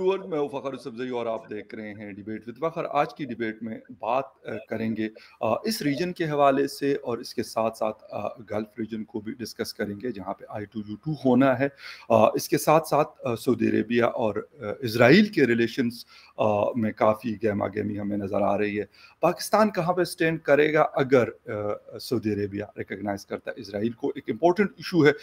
मैं फ़खर और आप देख रहे हैं डिबेट विद फ़खर आज की डिबेट में बात करेंगे इस रीजन के हवाले से और इसके साथ साथ गल्फ रीजन को भी डिस्कस करेंगे जहां पे आई टू यू टू होना है इसके साथ साथ सऊदी अरेबिया और इसराइल के रिलेशंस में काफ़ी गहमा गहमी हमें नज़र आ रही है पाकिस्तान कहाँ पर स्टैंड करेगा अगर सऊदी अरेबिया रिकगनाइज़ करता है इसराइल को एक इम्पोर्टेंट इशू है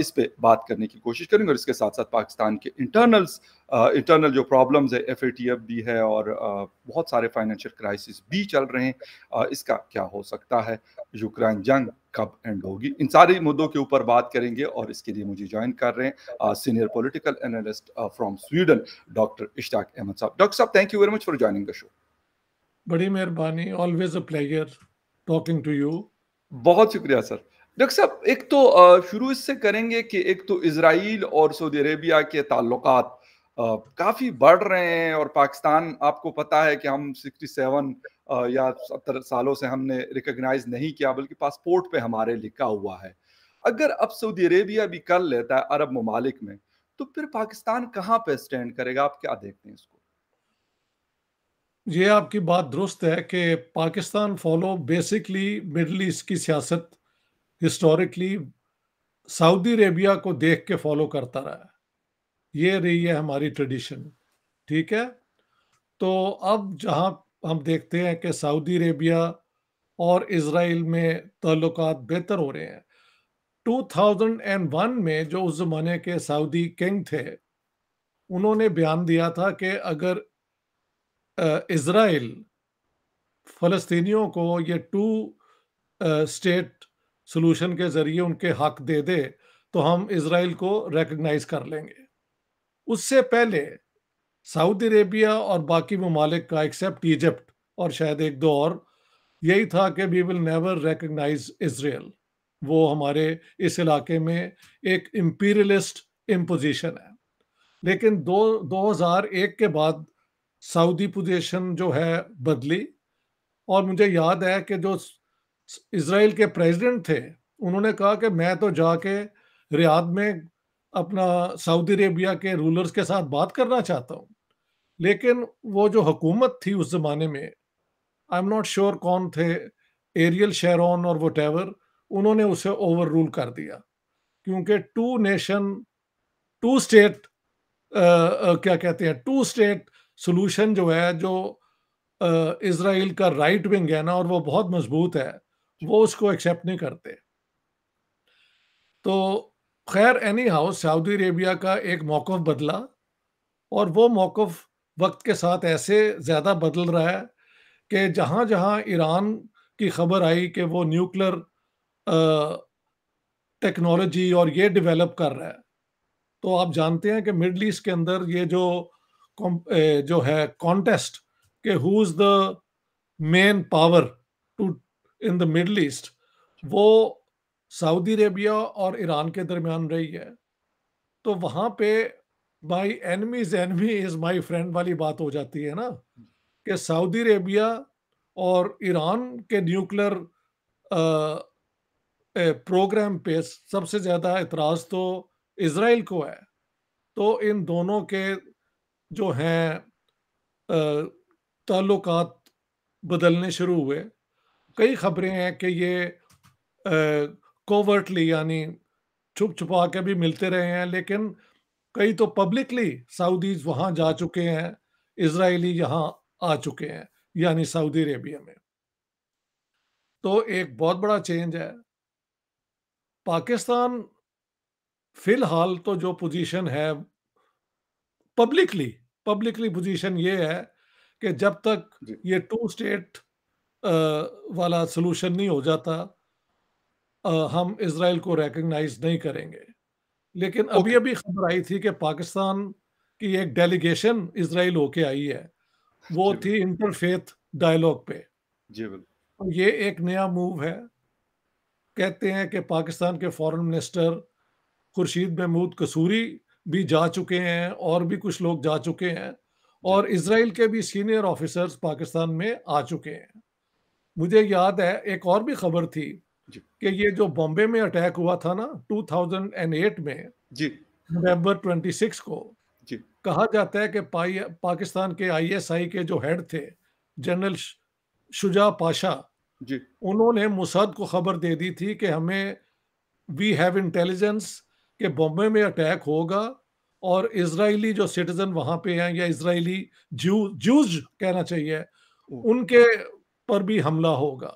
इस पर बात करने की कोशिश करेंगे और इसके साथ साथ पाकिस्तान के इंटरनल्स इंटरनल uh, जो प्रॉब्लम्स है एफ भी है और uh, बहुत सारे फाइनेंशियल क्राइसिस भी चल रहे हैं uh, इसका क्या हो सकता है यूक्रेन जंग कब एंड होगी इन सारे मुद्दों के ऊपर बात करेंगे और इसके लिए मुझे ज्वाइन कर रहे हैं senior political analyst from Sweden doctor Ishtiaq Ahmed साहब डॉक्टर साहब thank you very much for joining the show बड़ी मेहरबानी always a pleasure talking to you बहुत शुक्रिया सर डॉक्टर साहब एक तो शुरू इससे करेंगे कि एक तो इसराइल और सऊदी अरेबिया के ताल्लुकात काफ़ी बढ़ रहे हैं और पाकिस्तान आपको पता है कि हम 67 या सत्तर सालों से हमने रिकग्नाइज नहीं किया बल्कि पासपोर्ट पे हमारे लिखा हुआ है अगर अब सऊदी अरेबिया भी कर लेता है अरब ममालिक में तो फिर पाकिस्तान कहाँ पे स्टैंड करेगा आप क्या देखते हैं इसको ये आपकी बात दुरुस्त है कि Pakistan follow basically Middle East की सियासत हिस्टोरिकली सऊदी अरेबिया को देख के फॉलो करता रहा है ये रही है हमारी ट्रेडिशन ठीक है तो अब जहाँ हम देखते हैं कि सऊदी अरेबिया और इसराइल में ताल्लुक बेहतर हो रहे हैं 2001 में जो उस ज़माने के सऊदी किंग थे उन्होंने बयान दिया था कि अगर इसराइल फ़लस्तीनियों को ये टू स्टेट सोलूशन के ज़रिए उनके हक दे दे तो हम इसराइल को रेकग्नाइज़ कर लेंगे उससे पहले सऊदी अरेबिया और बाकी ममालिक का एक्सेप्ट इजिप्ट और शायद एक दो और यही था कि we will never recognise Israel वो हमारे इस इलाके में एक इम्पीरियलिस्ट इम्पोजिशन है लेकिन दो दो हजार एक के बाद सऊदी पोजिशन जो है बदली और मुझे याद है कि जो इसराइल के प्रेसिडेंट थे उन्होंने कहा कि मैं तो जाके रियाद में अपना सऊदी अरेबिया के रूलर्स के साथ बात करना चाहता हूँ लेकिन वो जो हुकूमत थी उस ज़माने में आई एम नॉट श्योर कौन थे एरियल शेरोन और वट उन्होंने उसे ओवर रूल कर दिया क्योंकि टू नेशन टू स्टेट क्या कहते हैं टू स्टेट सोलूशन जो है जो इसराइल का राइट विंग है ना और वो बहुत मजबूत है वो उसको एक्सेप्ट नहीं करते तो खैर एनी हाउ सऊदी अरेबिया का एक मौक़ बदला और वो मौक़ वक्त के साथ ऐसे ज़्यादा बदल रहा है कि जहाँ जहाँ ईरान की खबर आई कि वो न्यूक्लियर टेक्नोलॉजी और ये डेवलप कर रहा है तो आप जानते हैं कि मिडल ईस्ट के अंदर ये जो जो है कॉन्टेस्ट के who is the main power to in the Middle East वो सऊदी अरेबिया और ईरान के दरमियान रही है तो वहाँ पे my is enemy is my friend वाली बात हो जाती है ना कि सऊदी अरेबिया और ईरान के न्यूक्लियर प्रोग्राम पे सबसे ज़्यादा इतराज़ तो इसराइल को है तो इन दोनों के जो हैं ताल्लुक बदलने शुरू हुए कई खबरें हैं कि ये कोवर्टली यानी छुप छुपा के भी मिलते रहे हैं लेकिन कई तो पब्लिकली सऊदीज वहां जा चुके हैं इसराइली यहाँ आ चुके हैं यानी सऊदी अरेबिया में तो एक बहुत बड़ा चेंज है पाकिस्तान फिलहाल तो जो पोजीशन है पब्लिकली पब्लिकली पोजीशन ये है कि जब तक ये टू स्टेट वाला सोलूशन नहीं हो जाता हम इसराइल को रिकग्नाइज नहीं करेंगे लेकिन okay. अभी अभी खबर आई थी कि पाकिस्तान की एक डेलीगेशन इसराइल होके आई है वो थी इंटरफेथ डायलॉग पे जी तो ये एक नया मूव है कहते हैं कि पाकिस्तान के फॉरेन मिनिस्टर खुर्शीद महमूद कसूरी भी जा चुके हैं और भी कुछ लोग जा चुके हैं और इसराइल के भी सीनियर ऑफिसर्स पाकिस्तान में आ चुके हैं मुझे याद है एक और भी खबर थी कि ये जो बॉम्बे में अटैक हुआ था ना 2008 में जी नवंबर 26 को जी कहा जाता है कि पाकिस्तान के आईएसआई के जो हेड थे जनरल शुजा पाशा जी उन्होंने मुसाद को खबर दे दी थी कि हमें वी हैव इंटेलिजेंस कि बॉम्बे में अटैक होगा और इसराइली जो सिटीजन वहां पे हैं या इसराइली जू जूज कहना चाहिए उनके पर भी हमला होगा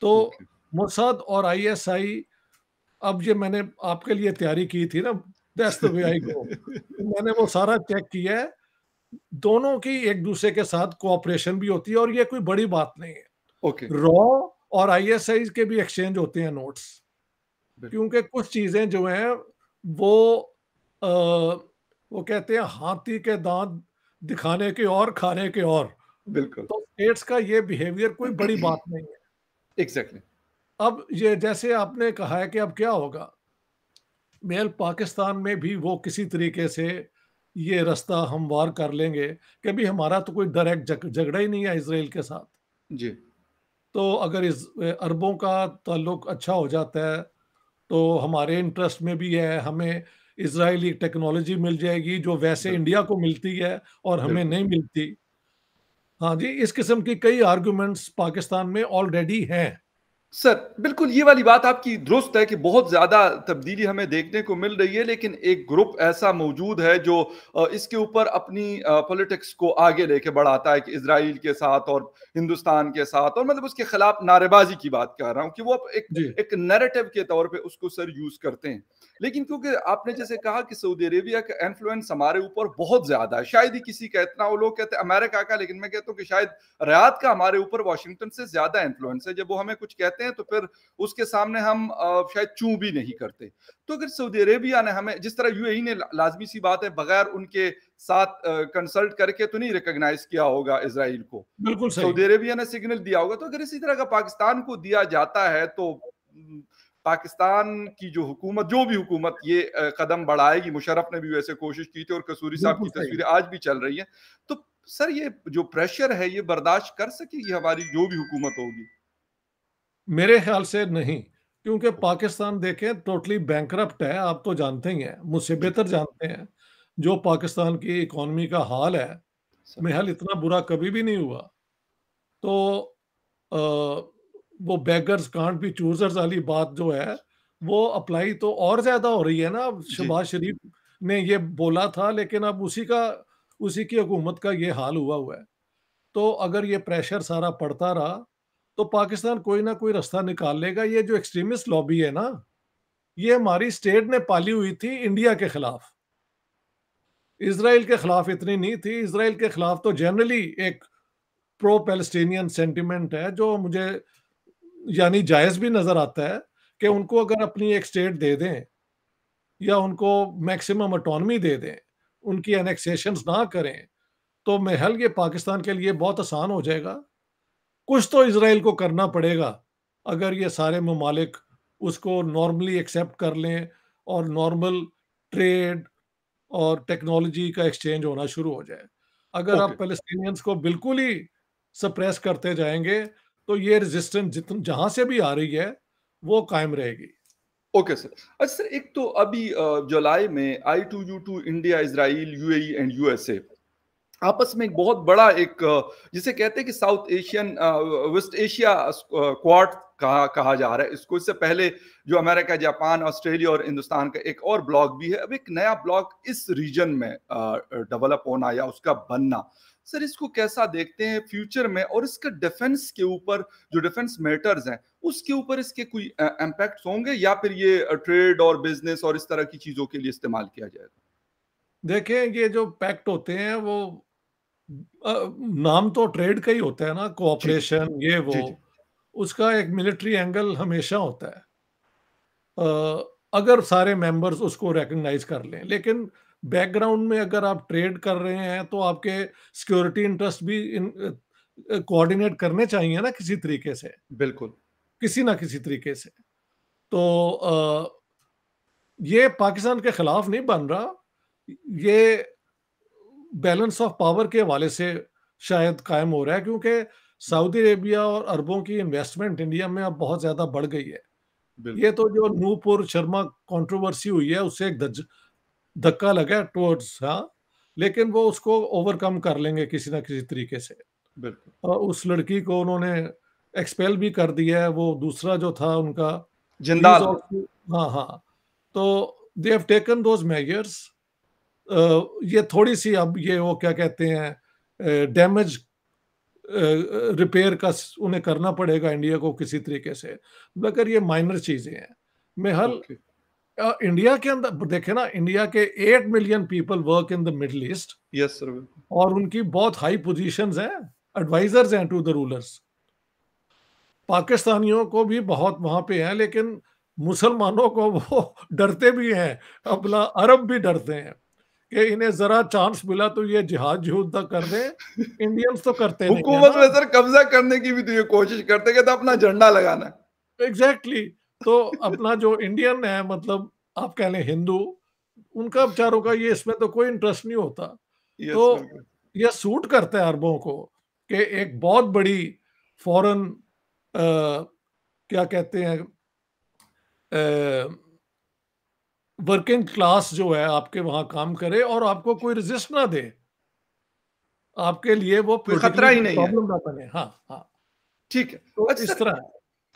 तो okay. मुसद और आईएसआई अब ये मैंने आपके लिए तैयारी की थी ना दस्त आई को मैंने वो सारा चेक किया है दोनों की एक दूसरे के साथ कोऑपरेशन भी होती है और ये कोई बड़ी बात नहीं है ओके okay. रॉ और आईएसआई के भी एक्सचेंज होते हैं नोट्स क्योंकि कुछ चीजें जो हैं वो आ, वो कहते हैं हाथी के दांत दिखाने के और खाने के और बिल्कुल तो स्टेट्स का ये बिहेवियर कोई बड़ी बात नहीं है एग्जैक्टली exactly. अब ये जैसे आपने कहा है कि अब क्या होगा मेल पाकिस्तान में भी वो किसी तरीके से ये रास्ता हमवार कर लेंगे कि अभी हमारा तो कोई डायरेक्ट झगड़ा ही नहीं है इसराइल के साथ जी तो अगर इस अरबों का ताल्लुक अच्छा हो जाता है तो हमारे इंटरेस्ट में भी है हमें इसराइली टेक्नोलॉजी मिल जाएगी जो वैसे इंडिया को मिलती है और हमें नहीं मिलती हाँ जी इस किस्म की कई आर्गूमेंट्स पाकिस्तान में ऑलरेडी हैं सर बिल्कुल ये वाली बात आपकी दुरुस्त है कि बहुत ज़्यादा तब्दीली हमें देखने को मिल रही है लेकिन एक ग्रुप ऐसा मौजूद है जो इसके ऊपर अपनी पॉलिटिक्स को आगे लेके बढ़ाता है कि इसराइल के साथ और हिंदुस्तान के साथ और मतलब उसके खिलाफ नारेबाजी की बात कर रहा हूँ कि वो एक एक नरेटिव के तौर पर उसको सर यूज़ करते हैं लेकिन क्योंकि आपने जैसे कहा कि सऊदी अरेबिया का इन्फ्लुएंस हमारे ऊपर बहुत ज़्यादा है शायद ही किसी का इतना वो लोग कहते हैं अमेरिका का लेकिन मैं कहता हूँ कि शायद रियात का हमारे ऊपर वाशिंगटन से ज़्यादा इन्फ्लुएंस है जब वो हमें कुछ कहते रहते हैं तो फिर उसके सामने हम शायद चूं भी नहीं करते तो अगर सऊदी अरेबिया ने हमें जिस तरह यूएई ने लाजमी सी बात है बगैर उनके साथ कंसल्ट करके तो नहीं रिकोगनाइज किया होगा इसराइल को बिल्कुल सऊदी अरेबिया ने सिग्नल दिया होगा तो अगर इसी तरह का पाकिस्तान को दिया जाता है तो पाकिस्तान की जो हुकूमत जो भी हुकूमत ये कदम बढ़ाएगी मुशरफ ने भी वैसे कोशिश की थी और कसूरी साहब की तस्वीरें आज भी चल रही हैं तो सर ये जो प्रेशर है ये बर्दाश्त कर सकेगी हमारी जो भी हुकूमत होगी मेरे ख्याल से नहीं क्योंकि पाकिस्तान देखें टोटली बैंक है आप तो जानते ही हैं मुझसे बेहतर जानते हैं जो पाकिस्तान की इकोनॉमी का हाल है महल इतना बुरा कभी भी नहीं हुआ तो आ, वो बैगर्स कांट भी चूजर्स वाली बात जो है वो अप्लाई तो और ज्यादा हो रही है ना शहबाज शरीफ ने ये बोला था लेकिन अब उसी का उसी की हुकूमत का ये हाल हुआ हुआ है तो अगर ये प्रेशर सारा पड़ता रहा तो पाकिस्तान कोई ना कोई रास्ता निकाल लेगा ये जो एक्सट्रीमिस्ट लॉबी है ना ये हमारी स्टेट ने पाली हुई थी इंडिया के खिलाफ इसराइल के खिलाफ इतनी नहीं थी इसराइल के खिलाफ तो जनरली एक प्रो पेलस्टीनियन सेंटिमेंट है जो मुझे यानी जायज भी नजर आता है कि उनको अगर अपनी एक स्टेट दे दें या उनको मैक्सिमम अटोनमी दे दें उनकी एनेक्सेशन ना करें तो महल ये पाकिस्तान के लिए बहुत आसान हो जाएगा कुछ तो इसराइल को करना पड़ेगा अगर ये सारे ममालिक उसको नॉर्मली एक्सेप्ट कर लें और नॉर्मल ट्रेड और टेक्नोलॉजी का एक्सचेंज होना शुरू हो जाए अगर okay. आप पैलेस्टीनियंस को बिल्कुल ही सप्रेस करते जाएंगे तो ये रेजिस्टेंस जित जहाँ से भी आ रही है वो कायम रहेगी ओके सर अच्छा सर एक तो अभी जुलाई में I two U two India Israel UAE and USA आपस में एक बहुत बड़ा एक जिसे कहते हैं कि South Asian West Asia Quad कहा कहा जा रहा है इसको इससे पहले जो अमेरिका जापान ऑस्ट्रेलिया और हिंदुस्तान का एक और ब्लॉक भी है अब एक नया ब्लॉक इस रीजन में डेवलप होना या उसका बनना सर इसको कैसा देखते हैं फ्यूचर में और इसका डिफेंस के ऊपर जो डिफेंस मैटर्स हैं उसके ऊपर इसके कोई इम्पैक्ट होंगे या फिर ये ट्रेड और बिजनेस और इस तरह की चीज़ों के लिए इस्तेमाल किया जाएगा देखें ये जो पैक्ट होते हैं वो नाम तो ट्रेड का ही होता है ना कोऑपरेशन ये वो जी, जी. उसका एक मिलिट्री एंगल हमेशा होता है अगर सारे मेंबर्स उसको रेकग्नाइज कर लें लेकिन बैकग्राउंड में अगर आप ट्रेड कर रहे हैं तो आपके सिक्योरिटी इंटरेस्ट भी कोऑर्डिनेट करने चाहिए ना किसी तरीके से बिल्कुल किसी ना किसी तरीके से तो आ, ये पाकिस्तान के खिलाफ नहीं बन रहा ये बैलेंस ऑफ पावर के हवाले से शायद कायम हो रहा है क्योंकि सऊदी अरेबिया और अरबों की इन्वेस्टमेंट इंडिया में अब बहुत ज्यादा बढ़ गई है ये तो जो नूपुर शर्मा कंट्रोवर्सी हुई है उससे एक धक्का लगा है टूवर्ड्स हाँ लेकिन वो उसको ओवरकम कर लेंगे किसी ना किसी तरीके से और उस लड़की को उन्होंने एक्सपेल भी कर दिया है वो दूसरा जो था उनका जिंदा हाँ हाँ तो they have taken those measures ये थोड़ी सी अब ये वो क्या कहते हैं डैमेज रिपेयर का उन्हें करना पड़ेगा इंडिया को किसी तरीके से मगर ये माइनर चीजें हैं मैं हल okay. इंडिया के अंदर देखे ना इंडिया के eight million people work in the Middle East yes sir और उनकी बहुत हाई पोजीशंस हैं एडवाइजर्स हैं टू द रूलर्स पाकिस्तानियों को भी बहुत वहां पे हैं लेकिन मुसलमानों को वो डरते भी हैं अपना अरब भी डरते हैं कि इन्हें जरा चांस मिला तो ये जिहाद जुदा कर दे इंडियंस तो करते हुकूमत में सर कब्जा करने की भी तो ये कोशिश करते कि तो अपना झंडा लगाना एग्जैक्टली exactly. तो अपना जो इंडियन है मतलब आप कह लें हिंदू उनका बेचारों का ये इसमें तो कोई इंटरेस्ट नहीं होता yes, तो ये सूट करते हैं अरबों को कि एक बहुत बड़ी फॉरन क्या कहते हैं वर्किंग क्लास जो है आपके वहां काम करे और आपको कोई रजिस्ट ना दे आपके लिए वो खतरा ही नहीं प्रॉब्लम ना बने हाँ हाँ ठीक है तो अच्छा, इस तरह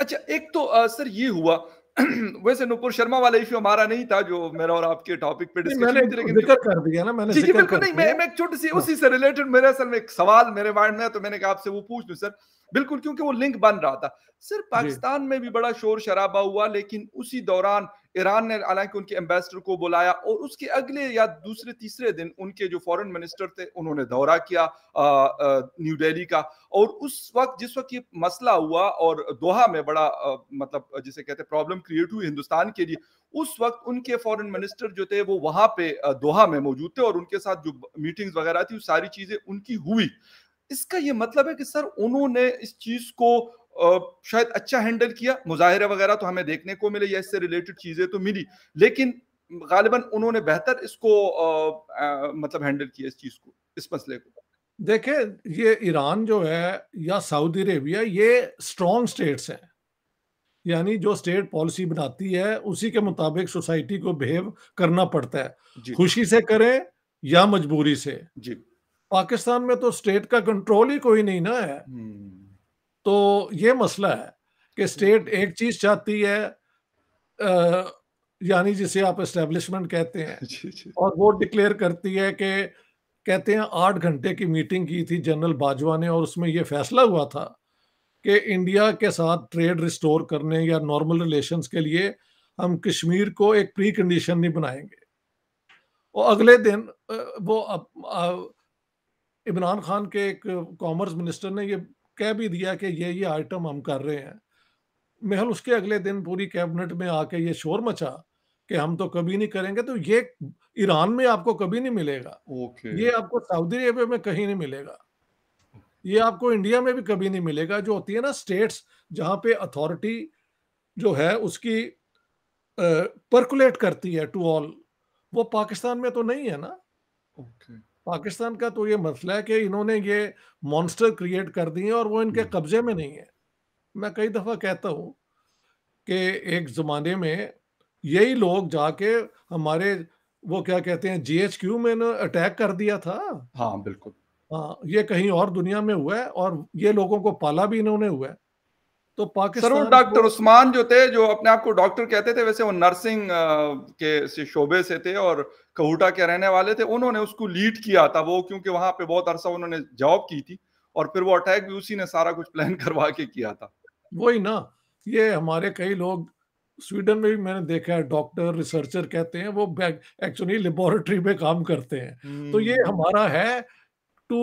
अच्छा एक तो आ, सर ये हुआ वैसे नुपुर शर्मा वाला इश्यू हमारा नहीं था जो मेरा और आपके टॉपिक पे मैंने कर दिया ना मैंने जी जी बिल्कुल नहीं मैं मैं छोटी सी हाँ। उसी से रिलेटेड मेरे असल में एक सवाल मेरे माइंड में तो मैंने कहा आपसे वो पूछ लू सर बिल्कुल क्योंकि वो लिंक बन रहा था सर पाकिस्तान में भी बड़ा शोर शराबा हुआ लेकिन उसी दौरान ईरान ने हालांकि उनके एम्बेसडर को बुलाया और उसके अगले या दूसरे तीसरे दिन उनके जो फॉरेन मिनिस्टर थे उन्होंने दौरा किया न्यू दिल्ली का और उस वक्त जिस वक्त ये मसला हुआ और दोहा में बड़ा आ, मतलब जिसे कहते हैं प्रॉब्लम क्रिएट हुई हिंदुस्तान के लिए उस वक्त उनके फॉरेन मिनिस्टर जो थे वो वहां पे दोहा में मौजूद थे और उनके साथ जो मीटिंग्स वगैरह थी सारी चीजें उनकी हुई इसका ये मतलब है कि सर उन्होंने इस चीज को शायद अच्छा हैंडल किया मुजाहरे वगैरह तो हमें देखने को मिले या इससे रिलेटेड चीज़ें तो मिली लेकिन गालिबा उन्होंने बेहतर इसको आ, आ, मतलब हैंडल किया इस चीज़ को इस मसले को देखें ये ईरान जो है या सऊदी अरेबिया ये स्ट्रॉन्ग स्टेट्स हैं यानी जो स्टेट पॉलिसी बनाती है उसी के मुताबिक सोसाइटी को बिहेव करना पड़ता है खुशी से करें या मजबूरी से जी पाकिस्तान में तो स्टेट का कंट्रोल ही कोई नहीं ना है हम्म। तो ये मसला है कि स्टेट एक चीज चाहती है यानी जिसे आप इस्टेब्लिशमेंट कहते हैं और वो डिक्लेयर करती है कि कहते हैं आठ घंटे की मीटिंग की थी जनरल बाजवा ने और उसमें ये फैसला हुआ था कि इंडिया के साथ ट्रेड रिस्टोर करने या नॉर्मल रिलेशंस के लिए हम कश्मीर को एक प्री कंडीशन नहीं बनाएंगे और अगले दिन वो इमरान खान के एक कॉमर्स मिनिस्टर ने ये कह भी दिया कि ये ये आइटम हम कर रहे हैं महल उसके अगले दिन पूरी कैबिनेट में आके ये शोर मचा कि हम तो कभी नहीं करेंगे तो ये ईरान में आपको कभी नहीं मिलेगा okay. ये आपको सऊदी अरेबिया में कहीं नहीं मिलेगा ये आपको इंडिया में भी कभी नहीं मिलेगा जो होती है ना स्टेट्स जहाँ पे अथॉरिटी जो है उसकी परकुलेट करती है टू ऑल वो पाकिस्तान में तो नहीं है ना okay. पाकिस्तान का तो ये मसला है कि इन्होंने ये मॉन्स्टर क्रिएट कर दिए और वो इनके हम्म। कब्जे में नहीं है मैं कई दफ़ा कहता हूँ कि एक ज़माने में यही लोग जाके हमारे वो क्या कहते हैं जीएचक्यू में अटैक कर दिया था हाँ बिल्कुल हाँ ये कहीं और दुनिया में हुआ है और ये लोगों को पाला भी इन्होंने हुआ है तो पाकिस्तान डॉक्टर उस्मान जो थे जो अपने आप को डॉक्टर कहते थे वैसे वो नर्सिंग के शोबे से थे और कहूटा के रहने वाले थे उन्होंने उसको लीड किया था वो क्योंकि वहां पे बहुत अरसा उन्होंने जॉब की थी और फिर वो अटैक भी उसी ने सारा कुछ प्लान करवा के किया था वही ना ये हमारे कई लोग स्वीडन में भी मैंने देखा है डॉक्टर रिसर्चर कहते हैं वो एक्चुअली लेबोरेटरी में काम करते हैं तो ये हम्म। हमारा है टू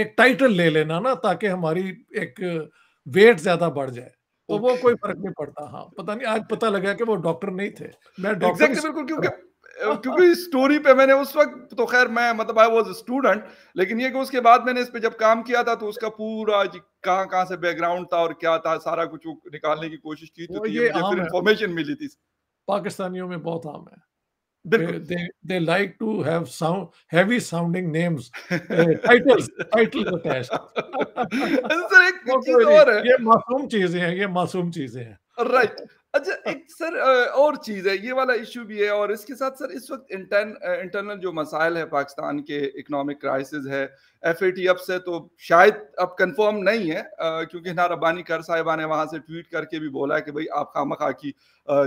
एक टाइटल ले लेना ना ताकि हमारी एक वेट ज्यादा बढ़ जाए तो वो कोई फर्क नहीं पड़ता हाँ पता नहीं आज पता लगा कि वो डॉक्टर नहीं थे मैं डॉक्टर exactly, क्योंकि क्योंकि स्टोरी पे मैंने उस वक्त तो खैर मैं मतलब आई वाज स्टूडेंट लेकिन ये कि उसके बाद मैंने इस पे जब काम किया था तो उसका पूरा कहाँ कहाँ से बैकग्राउंड था और क्या था सारा कुछ निकालने की कोशिश की तो ये, ये फिर इंफॉर्मेशन मिली थी पाकिस्तानियों में बहुत आम है they like to have sound heavy sounding names titles title titles sir एक चीज और है ये मासूम चीजें हैं ये मासूम चीजें हैं राइट अच्छा हाँ। एक सर और चीज है ये वाला इशू भी है और इसके साथ सर इस वक्त इंटरनल जो मसाइल है पाकिस्तान के इकोनॉमिक क्राइसिस है एफ ए टी अब से तो शायद अब कंफर्म नहीं है क्योंकि ना रब्बानी कर साहिबा ने वहां से ट्वीट करके भी बोला है कि भाई आप खाम खा की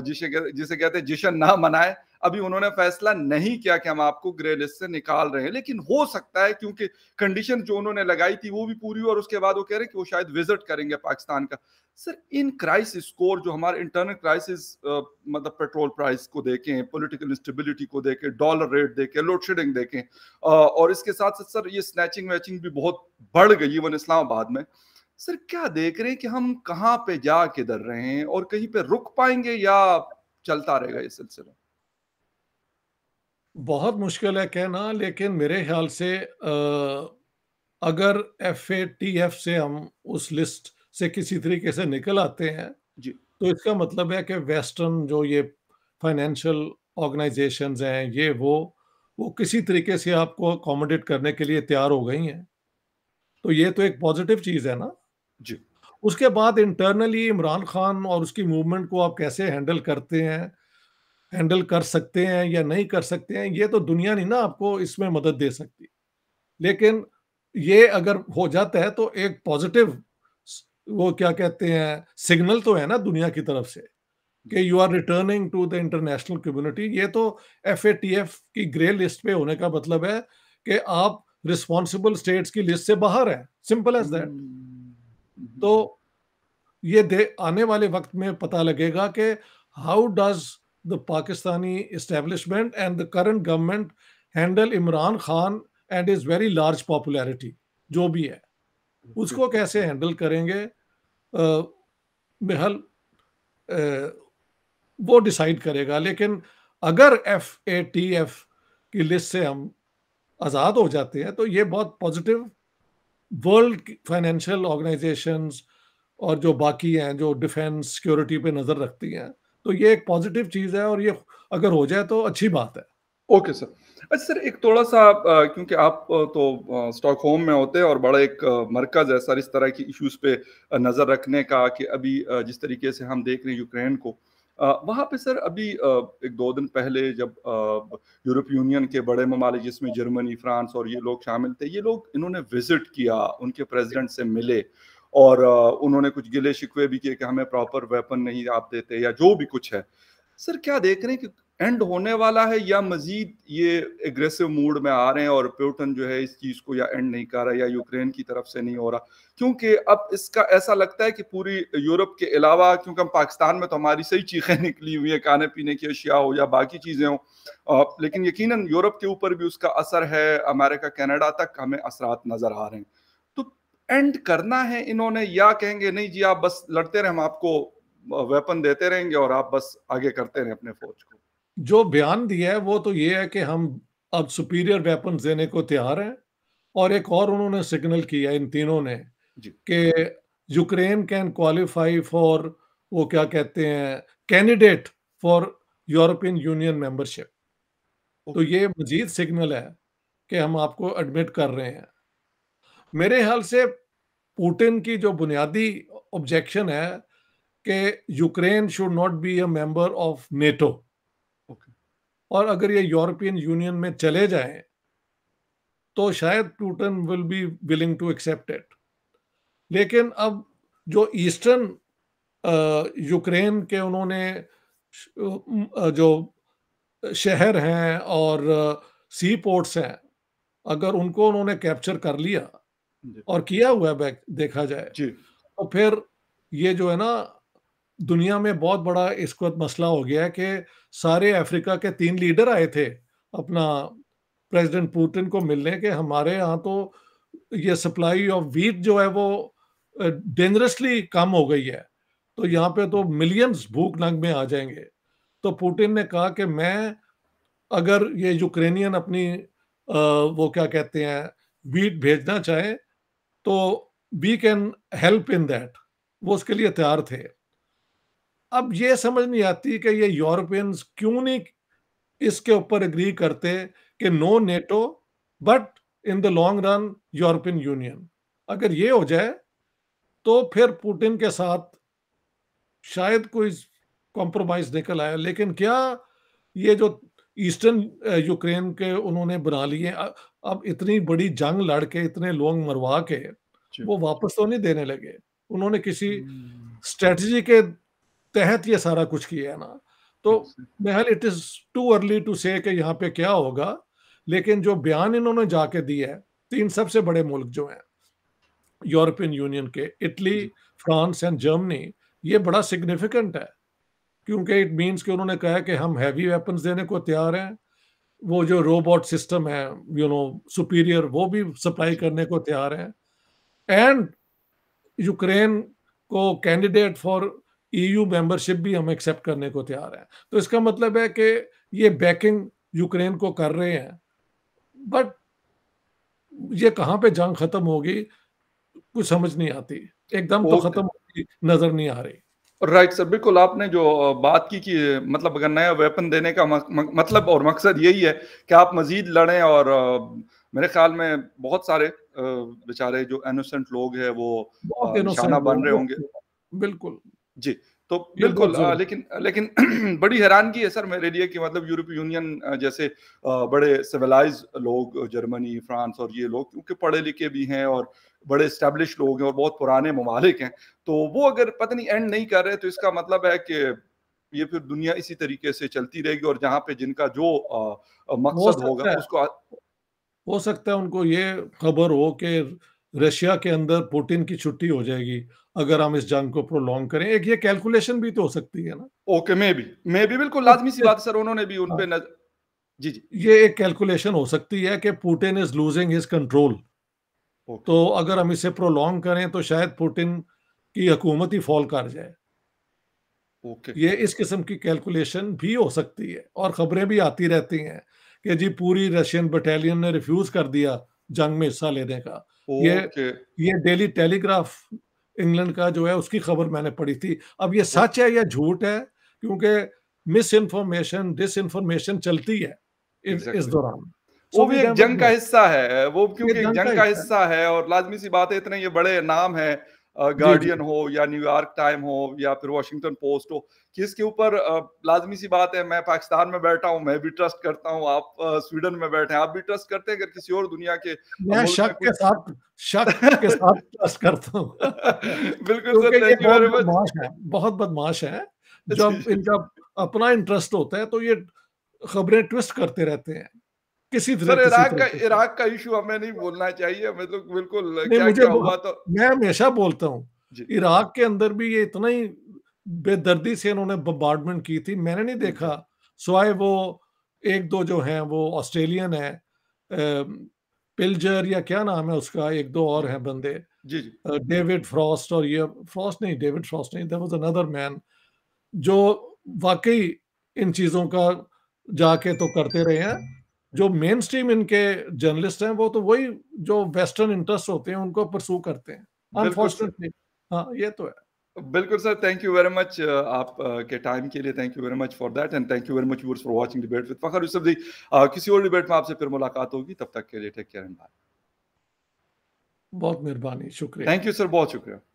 जिसे जिसे कहते हैं जिशन ना मनाए अभी उन्होंने फैसला नहीं किया कि हम आपको ग्रे लिस्ट से निकाल रहे हैं लेकिन हो सकता है क्योंकि कंडीशन जो उन्होंने लगाई थी वो भी पूरी हुई और उसके बाद वो कह रहे हैं कि वो शायद विजिट करेंगे पाकिस्तान का सर इन क्राइसिस स्कोर जो हमारे इंटरनल क्राइसिस मतलब पेट्रोल प्राइस को देखें पॉलिटिकल इंस्टेबिलिटी को देखें डॉलर रेट देखें लोड शेडिंग देखें और इसके साथ साथ सर ये स्नैचिंग वैचिंग भी बहुत बढ़ गई इवन इस्लामाबाद में सर क्या देख रहे हैं कि हम कहाँ पे जा के डर रहे हैं और कहीं पे रुक पाएंगे या चलता रहेगा ये सिलसिला बहुत मुश्किल है कहना लेकिन मेरे ख्याल से अगर एफ ए टी एफ से हम उस लिस्ट से किसी तरीके से निकल आते हैं जी तो इसका मतलब है कि वेस्टर्न जो ये फाइनेंशियल ऑर्गेनाइजेशंस हैं ये वो वो किसी तरीके से आपको अकोमोडेट करने के लिए तैयार हो गई हैं तो ये तो एक पॉजिटिव चीज़ है ना जी उसके बाद इंटरनली इमरान खान और उसकी मूवमेंट को आप कैसे हैंडल करते हैं हैंडल कर सकते हैं या नहीं कर सकते हैं ये तो दुनिया नहीं ना आपको इसमें मदद दे सकती लेकिन ये अगर हो जाता है तो एक पॉजिटिव वो क्या कहते हैं सिग्नल तो है ना दुनिया की तरफ से कि you are returning to the international community ये तो एफ की ग्रे लिस्ट पे होने का मतलब है कि आप रिस्पॉन्सिबल स्टेट्स की लिस्ट से बाहर हैं सिंपल एज दैट हम्म। तो ये दे आने वाले वक्त में पता लगेगा कि how does the Pakistani establishment and the current government handle Imran Khan and is very large popularity जो भी है उसको कैसे हैंडल करेंगे बेहल वो डिसाइड करेगा लेकिन अगर एफ ए टी एफ की लिस्ट से हम आज़ाद हो जाते हैं तो ये बहुत पॉजिटिव वर्ल्ड फाइनेंशियल ऑर्गेनाइजेशन और जो बाकी हैं जो डिफेंस सिक्योरिटी पे नज़र रखती हैं तो ये एक पॉजिटिव चीज़ है और ये अगर हो जाए तो अच्छी बात है ओके सर अच्छा सर एक थोड़ा सा क्योंकि आप तो स्टॉक होम में होते हैं और बड़ा एक मरकज है सर इस तरह की इश्यूज पे नज़र रखने का कि अभी जिस तरीके से हम देख रहे हैं यूक्रेन को वहाँ पे सर अभी एक दो दिन पहले जब यूरोप यूनियन के बड़े ममालिक जिसमें जर्मनी फ्रांस और ये लोग शामिल थे ये लोग इन्होंने विजिट किया उनके प्रेसिडेंट से मिले और उन्होंने कुछ गिले शिकवे भी किए कि हमें प्रॉपर वेपन नहीं आप देते या जो भी कुछ है सर क्या देख रहे हैं कि एंड होने वाला है या मजीद ये एग्रेसिव मूड में आ रहे हैं और प्यूटन जो है इस चीज़ को या एंड नहीं कर रहा या यूक्रेन की तरफ से नहीं हो रहा क्योंकि अब इसका ऐसा लगता है कि पूरी यूरोप के अलावा क्योंकि हम पाकिस्तान में तो हमारी सही चीखें निकली हुई है खाने पीने की अशिया हो या बाकी चीज़ें हों लेकिन यकीन यूरोप के ऊपर भी उसका असर है अमेरिका कैनेडा तक हमें असरात नज़र आ रहे हैं तो एंड करना है इन्होंने या कहेंगे नहीं जी आप बस लड़ते रहे हम आपको वेपन देते रहेंगे और आप बस आगे करते रहें अपने फौज को जो बयान दिया है वो तो ये है कि हम अब सुपीरियर वेपन देने को तैयार हैं और एक और उन्होंने सिग्नल किया इन तीनों ने कि यूक्रेन कैन क्वालिफाई फॉर वो क्या कहते हैं candidate for European Union membership तो ये मजीद सिग्नल है कि हम आपको एडमिट कर रहे हैं मेरे ख्याल से पुटिन की जो बुनियादी ऑब्जेक्शन है कि Ukraine should not be a member of NATO और अगर ये यूरोपियन यूनियन में चले जाएं तो शायद Putin will be willing to accept it लेकिन अब जो ईस्टर्न यूक्रेन के उन्होंने जो शहर हैं और सी पोर्ट्स हैं अगर उनको उन्होंने कैप्चर कर लिया और किया हुआ है देखा जाए तो फिर ये जो है ना दुनिया में बहुत बड़ा इस वक्त मसला हो गया है कि सारे अफ्रीका के तीन लीडर आए थे अपना प्रेसिडेंट पुतिन को मिलने के हमारे यहाँ तो ये सप्लाई ऑफ वीट जो है वो डेंजरसली कम हो गई है तो यहाँ पे तो मिलियंस भूख नंग में आ जाएंगे तो पुतिन ने कहा कि मैं अगर ये यूक्रेनियन अपनी आ, वो क्या कहते हैं वीट भेजना चाहे तो we can help in that वो उसके लिए तैयार थे अब ये समझ नहीं आती कि ये यूरोपियंस क्यों नहीं इसके ऊपर एग्री करते कि no NATO but in the long run European Union अगर ये हो जाए तो फिर पुटिन के साथ शायद कोई कॉम्प्रोमाइज निकल आया लेकिन क्या ये जो ईस्टर्न यूक्रेन uh, के उन्होंने बना लिए अब इतनी बड़ी जंग लड़ के इतने लोग मरवा के वो वापस तो नहीं देने लगे उन्होंने किसी स्ट्रेटजी हम्म। के तहत ये सारा कुछ किया है ना तो Bahl it is too early to say कि यहाँ पे क्या होगा लेकिन जो बयान इन्होंने जाके दिया है तीन सबसे बड़े मुल्क जो हैं यूरोपियन यूनियन के इटली फ्रांस एंड जर्मनी ये बड़ा सिग्निफिकेंट है क्योंकि इट मीन्स कि उन्होंने कहा कि हम हैवी वेपन्स देने को तैयार हैं वो जो रोबोट सिस्टम है यू नो सुपीरियर वो भी सप्लाई करने को तैयार हैं एंड यूक्रेन को candidate for EU e membership भी हम एक्सेप्ट करने को तैयार हैं तो इसका मतलब है कि ये बैकिंग यूक्रेन को कर रहे हैं बट ये कहाँ पे जंग खत्म होगी कुछ समझ नहीं आती एकदम तो खत्म होगी नजर नहीं आ रही राइट सर बिल्कुल आपने जो बात की कि मतलब अगर नया वेपन देने का मतलब और मकसद यही है कि आप मजीद लड़ें और मेरे ख्याल में बहुत सारे बेचारे जो इनोसेंट लोग हैं वो निशाना बन रहे होंगे बिल्कुल जी तो बिल्कुल आ, लेकिन लेकिन बड़ी हैरानगी है सर मेरे लिए कि मतलब यूरोपीय यूनियन जैसे बड़े सिविलाइज लोग जर्मनी फ्रांस और ये लोग क्योंकि पढ़े लिखे भी हैं और बड़े इस्टेब्लिश लोग हैं और बहुत पुराने ममालिक हैं तो वो अगर पता नहीं एंड नहीं कर रहे तो इसका मतलब है कि ये फिर दुनिया इसी तरीके से चलती रहेगी और जहाँ पे जिनका जो मकसद होगा उसको हो सकता है उनको ये खबर हो कि रशिया के अंदर पुटिन की छुट्टी हो जाएगी अगर हम इस जंग को प्रोलॉन्ग करें एक ये कैलकुलेशन भी तो हो सकती है ना okay may be may be बिल्कुल लाजमी सी बात सर उन्होंने भी उन पे हाँ। जी जी ये एक कैलकुलेशन हो सकती है कि Putin is losing his control तो अगर हम इसे प्रोलॉन्ग करें तो शायद पुटिन की हुकूमत ही फॉल कर जाए ओके ये इस किस्म की कैलकुलेशन भी हो सकती है और खबरें भी आती रहती हैं कि जी पूरी रशियन बटालियन ने रिफ्यूज कर दिया जंग में हिस्सा लेने का ये ये डेली टेलीग्राफ इंग्लैंड का जो है उसकी खबर मैंने पढ़ी थी अब ये अच्छा। सच है या झूठ है क्योंकि मिस इन्फॉर्मेशन डिस इन्फॉर्मेशन चलती है इस, इस दौरान वो भी एक जंग का हिस्सा है वो क्योंकि जंग का हिस्सा है और लाजमी सी बात है इतने ये बड़े नाम है गार्डियन हो या न्यूयॉर्क टाइम हो या फिर वॉशिंगटन पोस्ट हो किसके ऊपर लाजमी सी बात है मैं पाकिस्तान में बैठा हूँ मैं भी ट्रस्ट करता हूँ आप स्वीडन में बैठे आप भी ट्रस्ट करते हैं अगर किसी और दुनिया के मैं शक के साथ शक के साथ ट्रस्ट करता हूँ बिल्कुल sir thank you very much बहुत बदमाश है जब इनका अपना इंटरेस्ट होता है तो ये खबरें ट्विस्ट करते रहते हैं किसी सर इराक का इराक का इशू हमें नहीं बोलना चाहिए हमें मतलब तो बिल्कुल क्या क्या हुआ तो मैं हमेशा बोलता हूँ इराक के अंदर भी ये इतना ही बेदर्दी से इन्होंने बम्बार्डमेंट की थी मैंने नहीं देखा सवाए वो एक दो जो हैं वो ऑस्ट्रेलियन है पिल्जर या क्या नाम है उसका एक दो और हैं बंदे डेविड फ्रॉस्ट और ये फ्रॉस्ट नहीं डेविड फ्रॉस्ट नहीं वाज अनदर मैन जो वाकई इन चीज़ों का जाके तो करते रहे हैं जो मेन स्ट्रीम इनके जर्नलिस्ट हैं वो तो वही जो वेस्टर्न इंटरेस्ट होते हैं उनको परसू करते हैं अनफॉर्चुनेटली हाँ ये तो है बिल्कुल sir thank you very much आप uh, के टाइम के लिए thank you very much for that and thank you very much viewers for watching debate with Fakhar Yusuf ji किसी और डिबेट में आपसे फिर मुलाकात होगी तब तक के लिए टेक केयर एंड बाय बहुत मेहरबानी शुक्रिया थैंक यू सर बहुत शुक्रिया